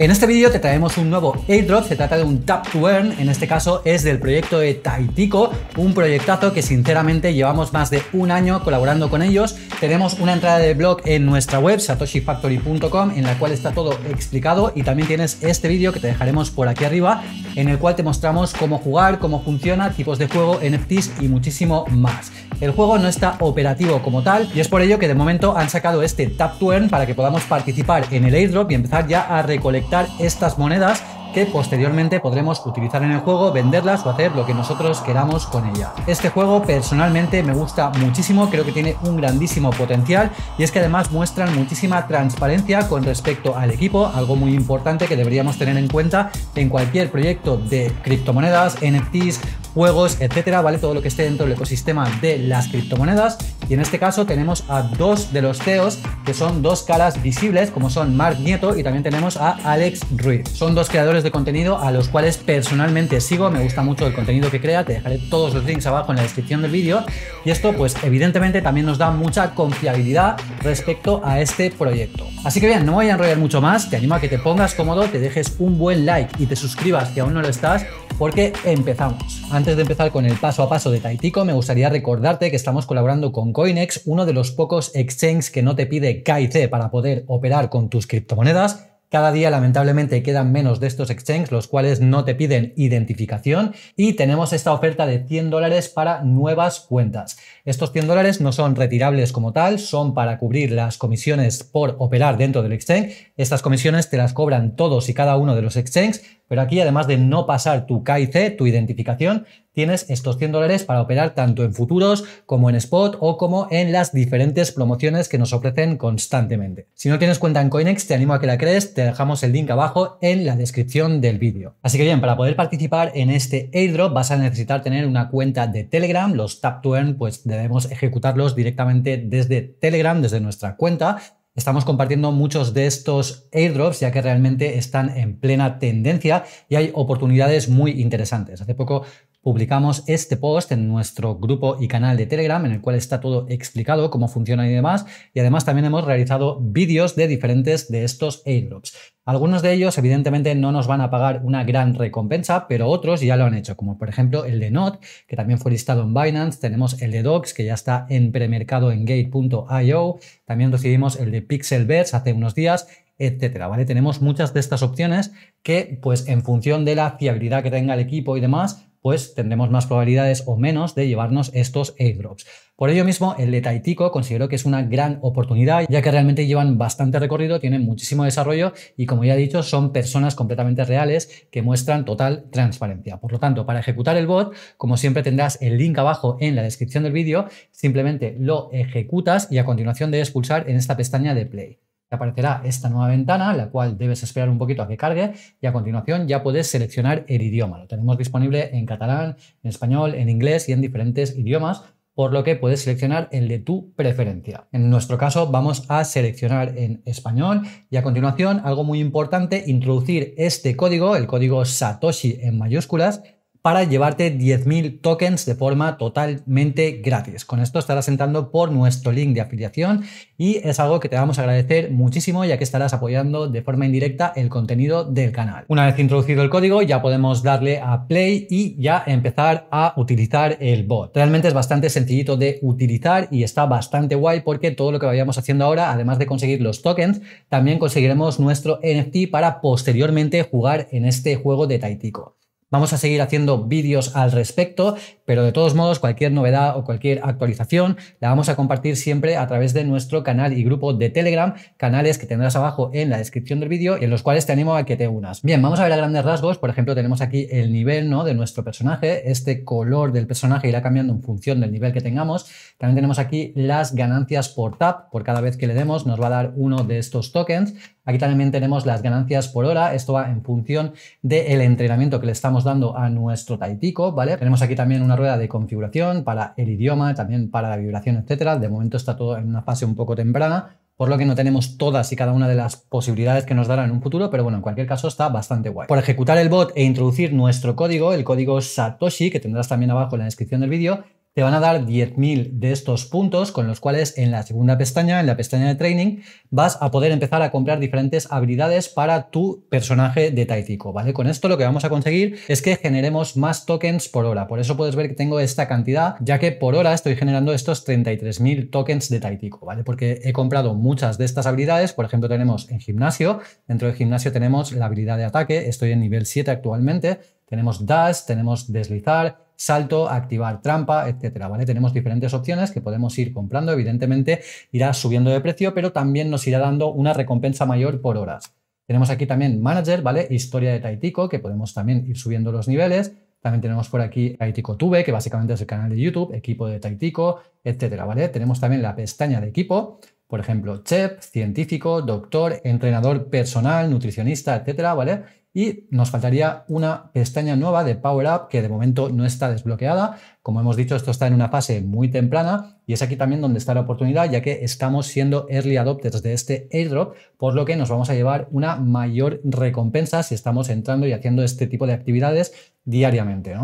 En este vídeo te traemos un nuevo airdrop, se trata de un Tap to Earn, en este caso es del proyecto de Taitico, un proyectazo que sinceramente llevamos más de un año colaborando con ellos. Tenemos una entrada de blog en nuestra web satoshifactory.com en la cual está todo explicado y también tienes este vídeo que te dejaremos por aquí arriba en el cual te mostramos cómo jugar, cómo funciona, tipos de juego, NFTs y muchísimo más. El juego no está operativo como tal y es por ello que de momento han sacado este Tap to para que podamos participar en el airdrop y empezar ya a recolectar estas monedas que posteriormente podremos utilizar en el juego, venderlas o hacer lo que nosotros queramos con ella. Este juego personalmente me gusta muchísimo, creo que tiene un grandísimo potencial y es que además muestran muchísima transparencia con respecto al equipo, algo muy importante que deberíamos tener en cuenta en cualquier proyecto de criptomonedas, NFTs, juegos, etcétera, ¿vale? Todo lo que esté dentro del ecosistema de las criptomonedas y en este caso tenemos a dos de los teos que son dos caras visibles, como son Mark Nieto y también tenemos a Alex Ruiz. Son dos creadores de contenido a los cuales personalmente sigo, me gusta mucho el contenido que crea, te dejaré todos los links abajo en la descripción del vídeo. Y esto pues evidentemente también nos da mucha confiabilidad respecto a este proyecto. Así que bien, no voy a enrollar mucho más, te animo a que te pongas cómodo, te dejes un buen like y te suscribas si aún no lo estás porque empezamos. Antes de empezar con el paso a paso de Taitico, me gustaría recordarte que estamos colaborando con Coinex, uno de los pocos exchanges que no te pide C para poder operar con tus criptomonedas. Cada día lamentablemente quedan menos de estos exchanges, los cuales no te piden identificación y tenemos esta oferta de 100 dólares para nuevas cuentas. Estos 100 dólares no son retirables como tal, son para cubrir las comisiones por operar dentro del exchange. Estas comisiones te las cobran todos y cada uno de los exchanges pero aquí, además de no pasar tu KIC, tu identificación, tienes estos 100 dólares para operar tanto en futuros como en spot o como en las diferentes promociones que nos ofrecen constantemente. Si no tienes cuenta en Coinex, te animo a que la crees, te dejamos el link abajo en la descripción del vídeo. Así que bien, para poder participar en este airdrop vas a necesitar tener una cuenta de Telegram, los tap to earn pues debemos ejecutarlos directamente desde Telegram, desde nuestra cuenta, Estamos compartiendo muchos de estos airdrops ya que realmente están en plena tendencia y hay oportunidades muy interesantes. Hace poco Publicamos este post en nuestro grupo y canal de Telegram, en el cual está todo explicado, cómo funciona y demás. Y además también hemos realizado vídeos de diferentes de estos airdrops. Algunos de ellos, evidentemente, no nos van a pagar una gran recompensa, pero otros ya lo han hecho, como por ejemplo el de Not, que también fue listado en Binance. Tenemos el de Docs, que ya está en premercado en gate.io. También recibimos el de Pixelverse hace unos días etcétera, ¿vale? Tenemos muchas de estas opciones que, pues, en función de la fiabilidad que tenga el equipo y demás, pues tendremos más probabilidades o menos de llevarnos estos airdrops. Por ello mismo, el de Taitico considero que es una gran oportunidad, ya que realmente llevan bastante recorrido, tienen muchísimo desarrollo y, como ya he dicho, son personas completamente reales que muestran total transparencia. Por lo tanto, para ejecutar el bot, como siempre tendrás el link abajo en la descripción del vídeo, simplemente lo ejecutas y a continuación debes pulsar en esta pestaña de Play aparecerá esta nueva ventana, la cual debes esperar un poquito a que cargue y a continuación ya puedes seleccionar el idioma. Lo tenemos disponible en catalán, en español, en inglés y en diferentes idiomas por lo que puedes seleccionar el de tu preferencia. En nuestro caso vamos a seleccionar en español y a continuación algo muy importante, introducir este código, el código Satoshi en mayúsculas, para llevarte 10.000 tokens de forma totalmente gratis. Con esto estarás entrando por nuestro link de afiliación y es algo que te vamos a agradecer muchísimo ya que estarás apoyando de forma indirecta el contenido del canal. Una vez introducido el código ya podemos darle a play y ya empezar a utilizar el bot. Realmente es bastante sencillito de utilizar y está bastante guay porque todo lo que vayamos haciendo ahora, además de conseguir los tokens, también conseguiremos nuestro NFT para posteriormente jugar en este juego de Taitico. Vamos a seguir haciendo vídeos al respecto, pero de todos modos cualquier novedad o cualquier actualización la vamos a compartir siempre a través de nuestro canal y grupo de Telegram, canales que tendrás abajo en la descripción del vídeo y en los cuales te animo a que te unas. Bien, vamos a ver a grandes rasgos, por ejemplo tenemos aquí el nivel ¿no? de nuestro personaje, este color del personaje irá cambiando en función del nivel que tengamos. También tenemos aquí las ganancias por tap, por cada vez que le demos nos va a dar uno de estos tokens. Aquí también tenemos las ganancias por hora, esto va en función del entrenamiento que le estamos dando a nuestro taitico, ¿vale? Tenemos aquí también una rueda de configuración para el idioma, también para la vibración, etcétera. De momento está todo en una fase un poco temprana, por lo que no tenemos todas y cada una de las posibilidades que nos dará en un futuro, pero bueno, en cualquier caso está bastante guay. Por ejecutar el bot e introducir nuestro código, el código Satoshi, que tendrás también abajo en la descripción del vídeo, te van a dar 10.000 de estos puntos con los cuales en la segunda pestaña, en la pestaña de training, vas a poder empezar a comprar diferentes habilidades para tu personaje de Taitico, ¿vale? Con esto lo que vamos a conseguir es que generemos más tokens por hora, por eso puedes ver que tengo esta cantidad, ya que por hora estoy generando estos 33.000 tokens de Taitico, ¿vale? Porque he comprado muchas de estas habilidades, por ejemplo tenemos en gimnasio, dentro del gimnasio tenemos la habilidad de ataque, estoy en nivel 7 actualmente, tenemos dash, tenemos deslizar, salto, activar trampa, etcétera, ¿vale? Tenemos diferentes opciones que podemos ir comprando, evidentemente irá subiendo de precio, pero también nos irá dando una recompensa mayor por horas. Tenemos aquí también Manager, ¿vale? Historia de Taitico, que podemos también ir subiendo los niveles. También tenemos por aquí Taitico tuve que básicamente es el canal de YouTube, equipo de Taitico, etcétera, ¿vale? Tenemos también la pestaña de equipo, por ejemplo, chef, científico, doctor, entrenador personal, nutricionista, etcétera, ¿vale? y nos faltaría una pestaña nueva de Power Up que de momento no está desbloqueada. Como hemos dicho, esto está en una fase muy temprana y es aquí también donde está la oportunidad, ya que estamos siendo early adopters de este airdrop, por lo que nos vamos a llevar una mayor recompensa si estamos entrando y haciendo este tipo de actividades diariamente.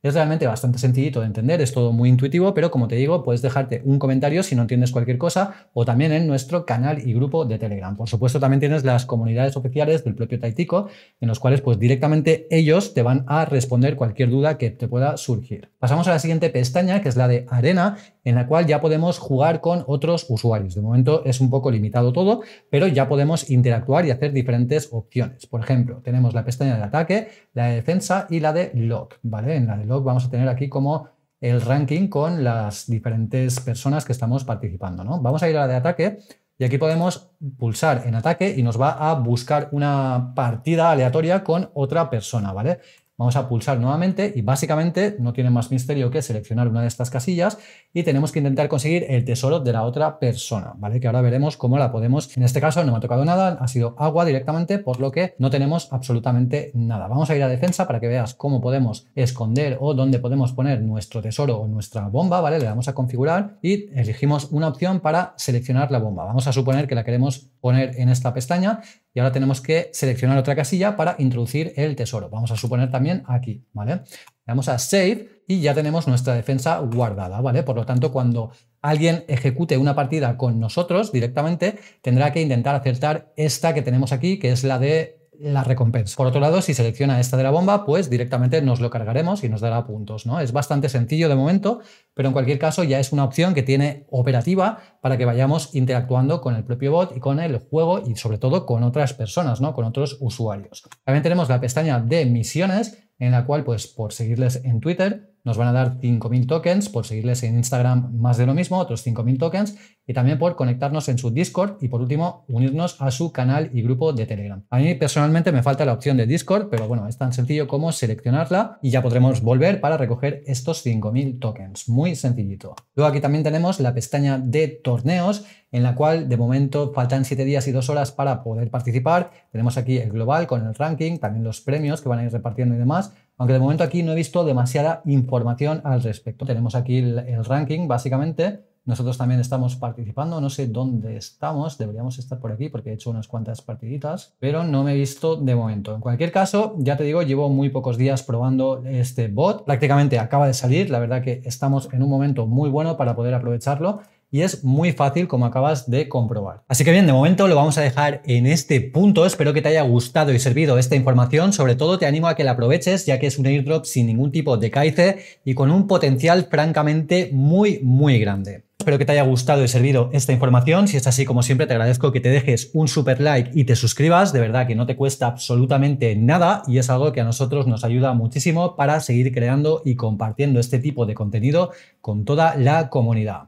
Es realmente bastante sencillito de entender, es todo muy intuitivo, pero como te digo, puedes dejarte un comentario si no entiendes cualquier cosa o también en nuestro canal y grupo de Telegram. Por supuesto, también tienes las comunidades oficiales del propio Taitico, en los cuales pues directamente ellos te van a responder cualquier duda que te pueda surgir. Pasamos a la siguiente pestaña, que es la de Arena, en la cual ya podemos jugar con otros usuarios. De momento es un poco limitado todo, pero ya podemos interactuar y hacer diferentes opciones. Por ejemplo, tenemos la pestaña de ataque, la de defensa y la de log. ¿vale? En la de log vamos a tener aquí como el ranking con las diferentes personas que estamos participando. ¿no? Vamos a ir a la de ataque y aquí podemos pulsar en ataque y nos va a buscar una partida aleatoria con otra persona, ¿vale? Vamos a pulsar nuevamente y básicamente no tiene más misterio que seleccionar una de estas casillas y tenemos que intentar conseguir el tesoro de la otra persona, ¿vale? Que ahora veremos cómo la podemos. En este caso no me ha tocado nada, ha sido agua directamente, por lo que no tenemos absolutamente nada. Vamos a ir a defensa para que veas cómo podemos esconder o dónde podemos poner nuestro tesoro o nuestra bomba, ¿vale? Le damos a configurar y elegimos una opción para seleccionar la bomba. Vamos a suponer que la queremos poner en esta pestaña y ahora tenemos que seleccionar otra casilla para introducir el tesoro. Vamos a suponer también aquí, ¿vale? vamos a Save y ya tenemos nuestra defensa guardada, ¿vale? Por lo tanto, cuando alguien ejecute una partida con nosotros directamente, tendrá que intentar acertar esta que tenemos aquí, que es la de la recompensa. Por otro lado, si selecciona esta de la bomba, pues directamente nos lo cargaremos y nos dará puntos. ¿no? Es bastante sencillo de momento, pero en cualquier caso ya es una opción que tiene operativa para que vayamos interactuando con el propio bot y con el juego y sobre todo con otras personas, ¿no? con otros usuarios. También tenemos la pestaña de misiones en la cual, pues por seguirles en Twitter, nos van a dar 5.000 tokens por seguirles en Instagram más de lo mismo, otros 5.000 tokens, y también por conectarnos en su Discord y por último unirnos a su canal y grupo de Telegram. A mí personalmente me falta la opción de Discord, pero bueno, es tan sencillo como seleccionarla y ya podremos volver para recoger estos 5.000 tokens. Muy sencillito. Luego aquí también tenemos la pestaña de torneos en la cual de momento faltan 7 días y 2 horas para poder participar. Tenemos aquí el global con el ranking, también los premios que van a ir repartiendo y demás aunque de momento aquí no he visto demasiada información al respecto. Tenemos aquí el, ranking, básicamente. Nosotros también estamos participando, no sé dónde estamos, deberíamos estar por aquí porque he hecho unas cuantas partiditas, pero no me he visto de momento. En cualquier caso, ya te digo, llevo muy pocos días probando este bot, prácticamente acaba de salir, la verdad que estamos en un momento muy bueno para poder aprovecharlo y es muy fácil como acabas de comprobar. Así que bien, de momento lo vamos a dejar en este punto. Espero que te haya gustado y servido esta información. Sobre todo te animo a que la aproveches ya que es un airdrop sin ningún tipo de caice y con un potencial francamente muy, muy grande. Espero que te haya gustado y servido esta información. Si es así, como siempre, te agradezco que te dejes un super like y te suscribas. De verdad que no te cuesta absolutamente nada y es algo que a nosotros nos ayuda muchísimo para seguir creando y compartiendo este tipo de contenido con toda la comunidad.